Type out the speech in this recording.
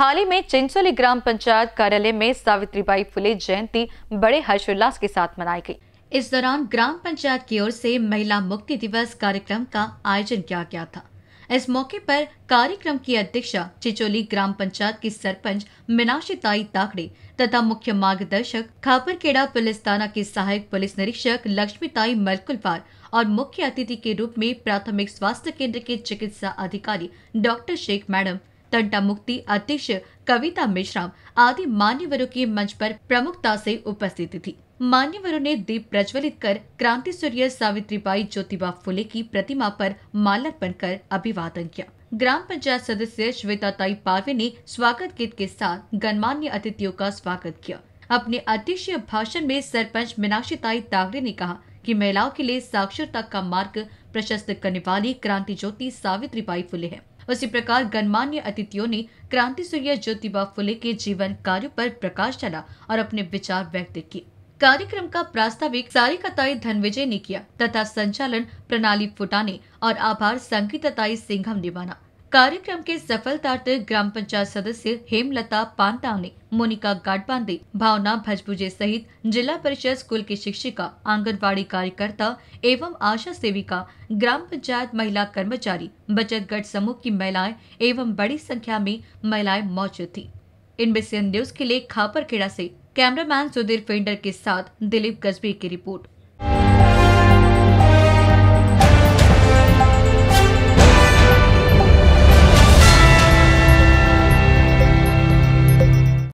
हाल ही में चिंचोली ग्राम पंचायत कार्यालय में सावित्रीबाई फुले जयंती बड़े हर्षोल्लास के साथ मनाई गई इस दौरान ग्राम पंचायत की ओर से महिला मुक्ति दिवस कार्यक्रम का आयोजन किया गया था इस मौके पर कार्यक्रम की अध्यक्षा चिचोली ग्राम पंचायत की सरपंच ताई ताकड़े तथा मुख्य मार्गदर्शक खापरखेड़ा पुलिस थाना के सहायक पुलिस निरीक्षक लक्ष्मीताई मलकुलवार और मुख्य अतिथि के रूप में प्राथमिक स्वास्थ्य केंद्र के चिकित्सा अधिकारी डॉक्टर शेख मैडम तंटामुक्ति अध्यक्ष कविता मिश्रा आदि मान्यवरों की मंच पर प्रमुखता से उपस्थित थी मान्यवरों ने दीप प्रज्वलित कर क्रांति सूर्य सावित्रीबाई ज्योतिबा फुले की प्रतिमा पर माल्यार्पण कर अभिवादन किया ग्राम पंचायत सदस्य श्वेता ताई पार्वे ने स्वागत गीत के साथ गणमान्य अतिथियों का स्वागत किया अपने अध्यक्षीय भाषण में सरपंच मीनाक्षी ताई तागड़े ने कहा कि महिलाओं के लिए साक्षरता का मार्ग प्रशस्त करने वाली क्रांति ज्योति सावित्रीबाई फुले है उसी प्रकार गणमान्य अतिथियों ने क्रांति सूर्य ज्योतिबा फुले के जीवन कार्यों पर प्रकाश डाला और अपने विचार व्यक्त किए कार्यक्रम का प्रास्ताविक सारिकाताई धनविजय ने किया तथा संचालन प्रणाली फुटाने और आभार संगीताताई सिंघम ने बना कार्यक्रम के सफलतार्थ ग्राम पंचायत सदस्य हेमलता पांताव मोनिका गाडबांदे भावना भजबुजे सहित जिला परिषद स्कूल की शिक्षिका आंगनबाड़ी कार्यकर्ता एवं आशा सेविका ग्राम पंचायत महिला कर्मचारी बचत गढ़ समूह की महिलाएं एवं बड़ी संख्या में महिलाएं मौजूद थी इनमें से न्यूज के लिए Khaparkheda camera cameraman Sudhir फेंडर के साथ दिलीप गजबी की रिपोर्ट